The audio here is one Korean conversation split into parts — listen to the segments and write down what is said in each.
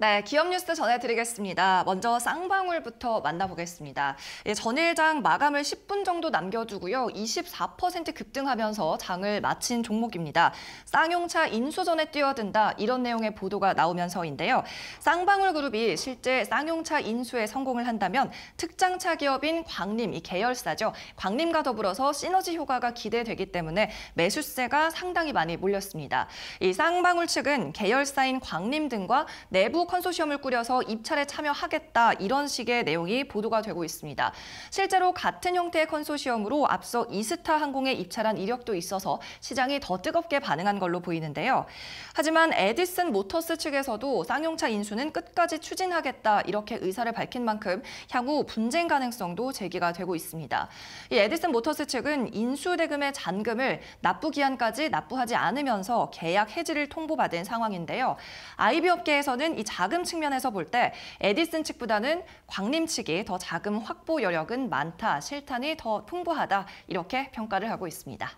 네, 기업 뉴스 전해드리겠습니다. 먼저 쌍방울부터 만나보겠습니다. 예, 전일장 마감을 10분 정도 남겨두고요. 24% 급등하면서 장을 마친 종목입니다. 쌍용차 인수전에 뛰어든다 이런 내용의 보도가 나오면서인데요. 쌍방울 그룹이 실제 쌍용차 인수에 성공을 한다면 특장차 기업인 광림, 이 계열사죠. 광림과 더불어서 시너지 효과가 기대되기 때문에 매수세가 상당히 많이 몰렸습니다. 이 쌍방울 측은 계열사인 광림 등과 내부 컨소시엄을 꾸려서 입찰에 참여하겠다 이런 식의 내용이 보도가 되고 있습니다. 실제로 같은 형태의 컨소시엄으로 앞서 이스타 항공에 입찰한 이력도 있어서 시장이 더 뜨겁게 반응한 걸로 보이는데요. 하지만 에디슨 모터스 측에서도 쌍용차 인수는 끝까지 추진하겠다 이렇게 의사를 밝힌 만큼 향후 분쟁 가능성도 제기가 되고 있습니다. 에디슨 모터스 측은 인수 대금의 잔금을 납부 기한까지 납부하지 않으면서 계약 해지를 통보받은 상황인데요. 아이비 업계에서는 이 잔... 자금 측면에서 볼 때 에디슨 측보다는 광림 측이 더 자금 확보 여력은 많다, 실탄이 더 풍부하다 이렇게 평가를 하고 있습니다.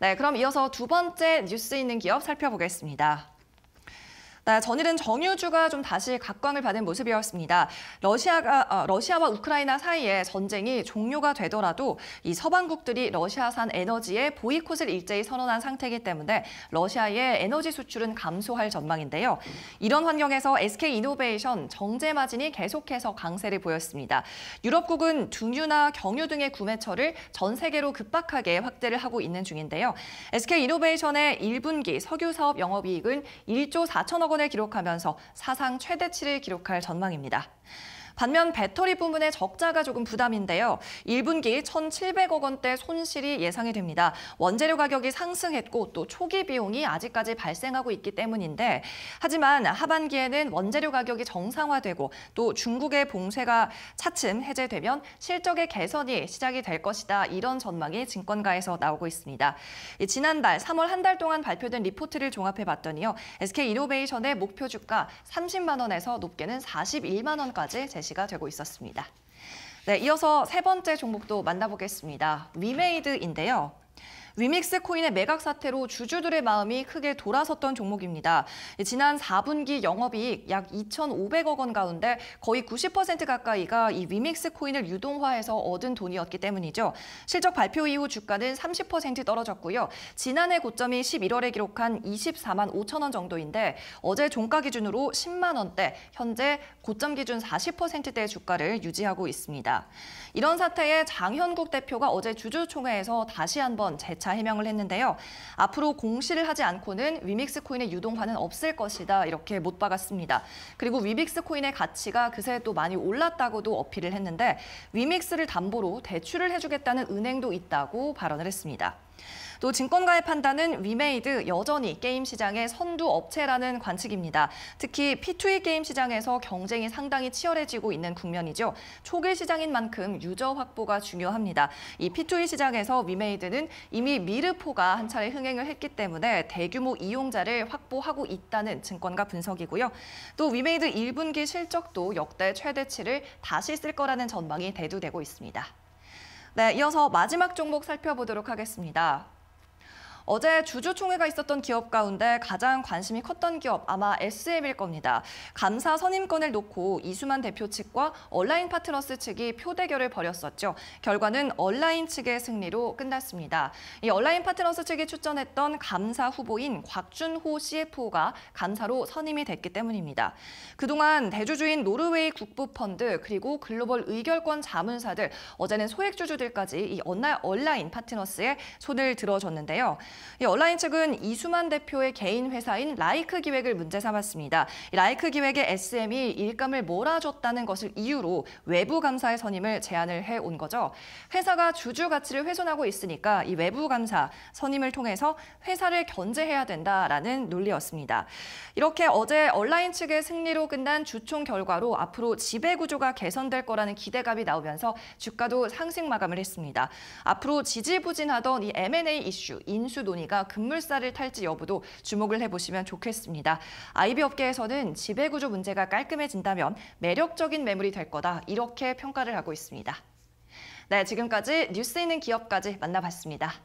네, 그럼 이어서 두 번째 뉴스 있는 기업 살펴보겠습니다. 네, 전일은 정유주가 좀 다시 각광을 받은 모습이었습니다. 러시아가 아, 러시아와 우크라이나 사이에 전쟁이 종료가 되더라도 이 서방국들이 러시아산 에너지에 보이콧을 일제히 선언한 상태이기 때문에 러시아의 에너지 수출은 감소할 전망인데요. 이런 환경에서 SK 이노베이션 정제 마진이 계속해서 강세를 보였습니다. 유럽국은 중유나 경유 등의 구매처를 전 세계로 급박하게 확대를 하고 있는 중인데요. SK 이노베이션의 1분기 석유 사업 영업이익은 1조 4천억 원을 기록하면서 사상 최대치를 기록할 전망입니다. 반면 배터리 부문의 적자가 조금 부담인데요. 1분기 1,700억 원대 손실이 예상이 됩니다. 원재료 가격이 상승했고 또 초기 비용이 아직까지 발생하고 있기 때문인데 하지만 하반기에는 원재료 가격이 정상화되고 또 중국의 봉쇄가 차츰 해제되면 실적의 개선이 시작이 될 것이다. 이런 전망이 증권가에서 나오고 있습니다. 지난달 3월 한 달 동안 발표된 리포트를 종합해 봤더니요. SK이노베이션의 목표 주가 30만 원에서 높게는 41만 원까지 제시 제시가 되고 있었습니다. 네, 이어서 세 번째 종목도 만나보겠습니다. 위메이드인데요. 위믹스 코인의 매각 사태로 주주들의 마음이 크게 돌아섰던 종목입니다. 지난 4분기 영업이익 약 2,500억 원 가운데 거의 90% 가까이가 이 위믹스 코인을 유동화해서 얻은 돈이었기 때문이죠. 실적 발표 이후 주가는 30% 떨어졌고요. 지난해 고점이 11월에 기록한 24만 5천 원 정도인데 어제 종가 기준으로 10만 원대, 현재 고점 기준 40%대 주가를 유지하고 있습니다. 이런 사태에 장현국 대표가 어제 주주총회에서 다시 한번 재차 재차 해명을 했는데요. 앞으로 공시를 하지 않고는 위믹스 코인의 유동화는 없을 것이다 이렇게 못 박았습니다. 그리고 위믹스 코인의 가치가 그새 또 많이 올랐다고도 어필을 했는데 위믹스를 담보로 대출을 해주겠다는 은행도 있다고 발언을 했습니다. 또 증권가의 판단은 위메이드 여전히 게임 시장의 선두 업체라는 관측입니다. 특히 P2E 게임 시장에서 경쟁이 상당히 치열해지고 있는 국면이죠. 초기 시장인 만큼 유저 확보가 중요합니다. 이 P2E 시장에서 위메이드는 이미 미르포가 한 차례 흥행을 했기 때문에 대규모 이용자를 확보하고 있다는 증권가 분석이고요. 또 위메이드 1분기 실적도 역대 최대치를 다시 쓸 거라는 전망이 대두되고 있습니다. 네, 이어서 마지막 종목 살펴보도록 하겠습니다. 어제 주주총회가 있었던 기업 가운데 가장 관심이 컸던 기업 아마 SM일 겁니다. 감사 선임권을 놓고 이수만 대표 측과 온라인 파트너스 측이 표대결을 벌였었죠. 결과는 온라인 측의 승리로 끝났습니다. 이 온라인 파트너스 측이 추천했던 감사 후보인 곽준호 CFO가 감사로 선임이 됐기 때문입니다. 그동안 대주주인 노르웨이 국부펀드 그리고 글로벌 의결권 자문사들 어제는 소액주주들까지 이 온라인 파트너스에 손을 들어줬는데요. 이 예, 온라인 측은 이수만 대표의 개인 회사인 라이크 기획을 문제 삼았습니다. 라이크 기획의 SM이 일감을 몰아줬다는 것을 이유로 외부 감사의 선임을 제안을 해온 거죠. 회사가 주주 가치를 훼손하고 있으니까 이 외부 감사 선임을 통해서 회사를 견제해야 된다라는 논리였습니다. 이렇게 어제 온라인 측의 승리로 끝난 주총 결과로 앞으로 지배 구조가 개선될 거라는 기대감이 나오면서 주가도 상승 마감을 했습니다. 앞으로 지지부진하던 이 M&A 이슈, 인수 이슈 논의가 급물살을 탈지 여부도 주목을 해보시면 좋겠습니다. 아이비 업계에서는 지배구조 문제가 깔끔해진다면 매력적인 매물이 될 거다 이렇게 평가를 하고 있습니다. 네, 지금까지 뉴스 있는 기업까지 만나봤습니다.